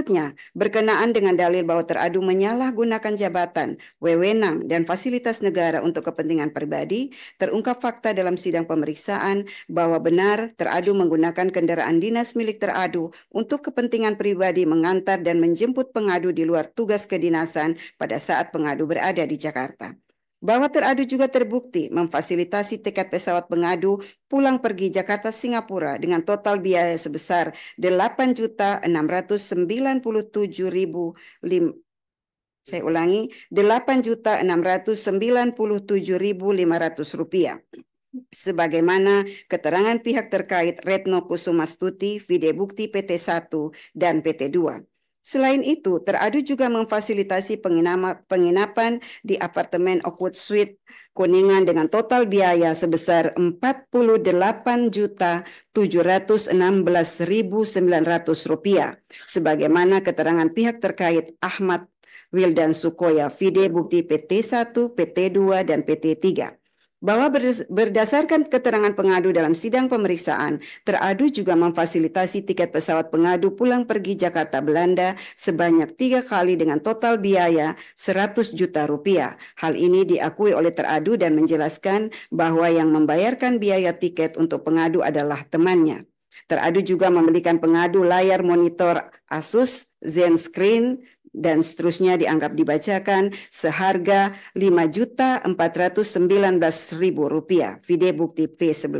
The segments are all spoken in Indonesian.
Berikutnya, berkenaan dengan dalil bahwa teradu menyalahgunakan jabatan, wewenang, dan fasilitas negara untuk kepentingan pribadi, terungkap fakta dalam sidang pemeriksaan bahwa benar teradu menggunakan kendaraan dinas milik teradu untuk kepentingan pribadi mengantar dan menjemput pengadu di luar tugas kedinasan pada saat pengadu berada di Jakarta bahwa teradu juga terbukti memfasilitasi tiket pesawat pengadu pulang pergi Jakarta-Singapura dengan total biaya sebesar 8.697.000 saya ulangi 8.697.500 rupiah. Sebagaimana keterangan pihak terkait Retno Kusumastuti, Fide Bukti PT1 dan PT2. Selain itu, teradu juga memfasilitasi penginapan di apartemen Oakwood Suite Kuningan dengan total biaya sebesar 48.716.900 rupiah, sebagaimana keterangan pihak terkait Ahmad Wildan Sukoya, Fide Bukti PT1, PT2, dan PT3 bahwa berdasarkan keterangan pengadu dalam sidang pemeriksaan, teradu juga memfasilitasi tiket pesawat pengadu pulang pergi Jakarta Belanda sebanyak tiga kali dengan total biaya 100 juta rupiah. Hal ini diakui oleh teradu dan menjelaskan bahwa yang membayarkan biaya tiket untuk pengadu adalah temannya. Teradu juga membelikan pengadu layar monitor Asus, Zen Screen, dan seterusnya dianggap dibacakan seharga Rp5.419.000 vide bukti P11.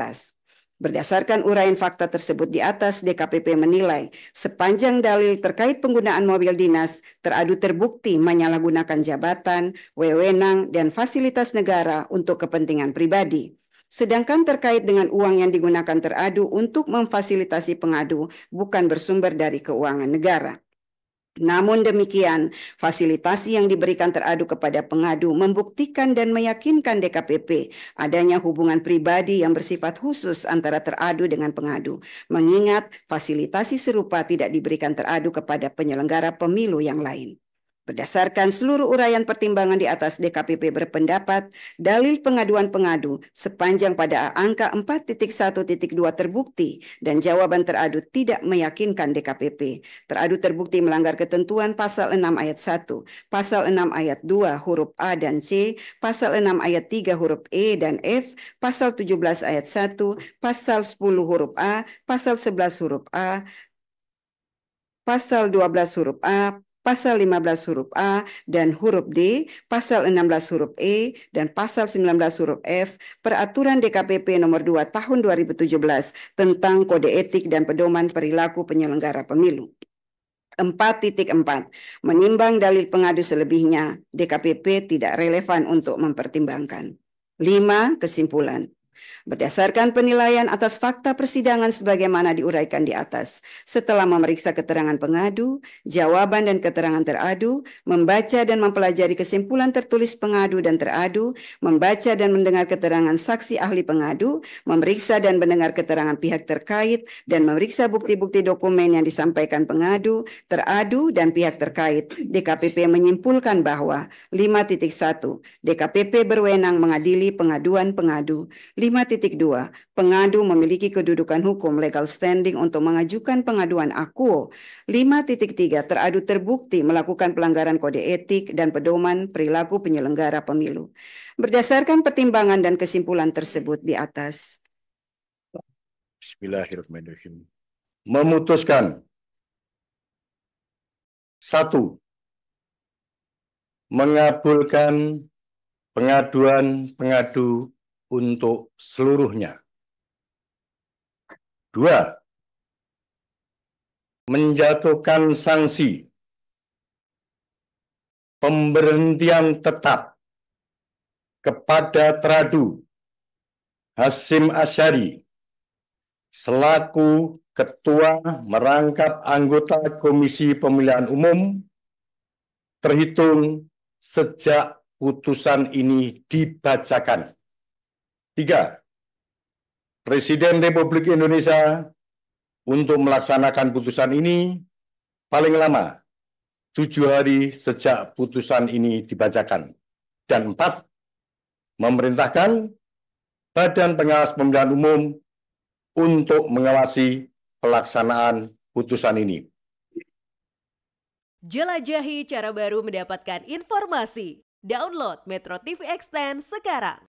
Berdasarkan uraian fakta tersebut di atas, DKPP menilai sepanjang dalil terkait penggunaan mobil dinas teradu terbukti menyalahgunakan jabatan, wewenang, dan fasilitas negara untuk kepentingan pribadi. Sedangkan terkait dengan uang yang digunakan teradu untuk memfasilitasi pengadu bukan bersumber dari keuangan negara. Namun demikian, fasilitasi yang diberikan teradu kepada pengadu membuktikan dan meyakinkan DKPP adanya hubungan pribadi yang bersifat khusus antara teradu dengan pengadu, mengingat fasilitasi serupa tidak diberikan teradu kepada penyelenggara pemilu yang lain. Berdasarkan seluruh uraian pertimbangan di atas, DKPP berpendapat dalil pengaduan pengadu sepanjang pada angka 4.1.2 terbukti dan jawaban teradu tidak meyakinkan DKPP. Teradu terbukti melanggar ketentuan pasal 6 ayat 1, pasal 6 ayat 2 huruf A dan C, pasal 6 ayat 3 huruf E dan F, pasal 17 ayat 1, pasal 10 huruf A, pasal 11 huruf A, pasal 12 huruf A, pasal 15 huruf A dan huruf D, pasal 16 huruf E dan pasal 19 huruf F, peraturan DKPP nomor 2 tahun 2017 tentang kode etik dan pedoman perilaku penyelenggara pemilu. 4.4 Menimbang dalil pengadu selebihnya, DKPP tidak relevan untuk mempertimbangkan. 5. Kesimpulan Berdasarkan penilaian atas fakta persidangan sebagaimana diuraikan di atas, setelah memeriksa keterangan pengadu, jawaban dan keterangan teradu, membaca dan mempelajari kesimpulan tertulis pengadu dan teradu, membaca dan mendengar keterangan saksi ahli pengadu, memeriksa dan mendengar keterangan pihak terkait, dan memeriksa bukti-bukti dokumen yang disampaikan pengadu, teradu, dan pihak terkait, DKPP menyimpulkan bahwa 5.1 DKPP berwenang mengadili pengaduan pengadu. 5.2, pengadu memiliki kedudukan hukum legal standing untuk mengajukan pengaduan aku. 5.3, teradu terbukti melakukan pelanggaran kode etik dan pedoman perilaku penyelenggara pemilu. Berdasarkan pertimbangan dan kesimpulan tersebut di atas. Bismillahirrahmanirrahim. Memutuskan. Satu. Mengabulkan pengaduan pengadu untuk seluruhnya. Dua, menjatuhkan sanksi pemberhentian tetap kepada Tradu Hasim Asyari selaku Ketua merangkap anggota Komisi Pemilihan Umum terhitung sejak putusan ini dibacakan. Tiga, Presiden Republik Indonesia untuk melaksanakan putusan ini paling lama tujuh hari sejak putusan ini dibacakan. Dan empat, memerintahkan Badan Pengawas Pemilihan Umum untuk mengawasi pelaksanaan putusan ini. Jelajahi cara baru mendapatkan informasi. Download Metro TV Extend sekarang.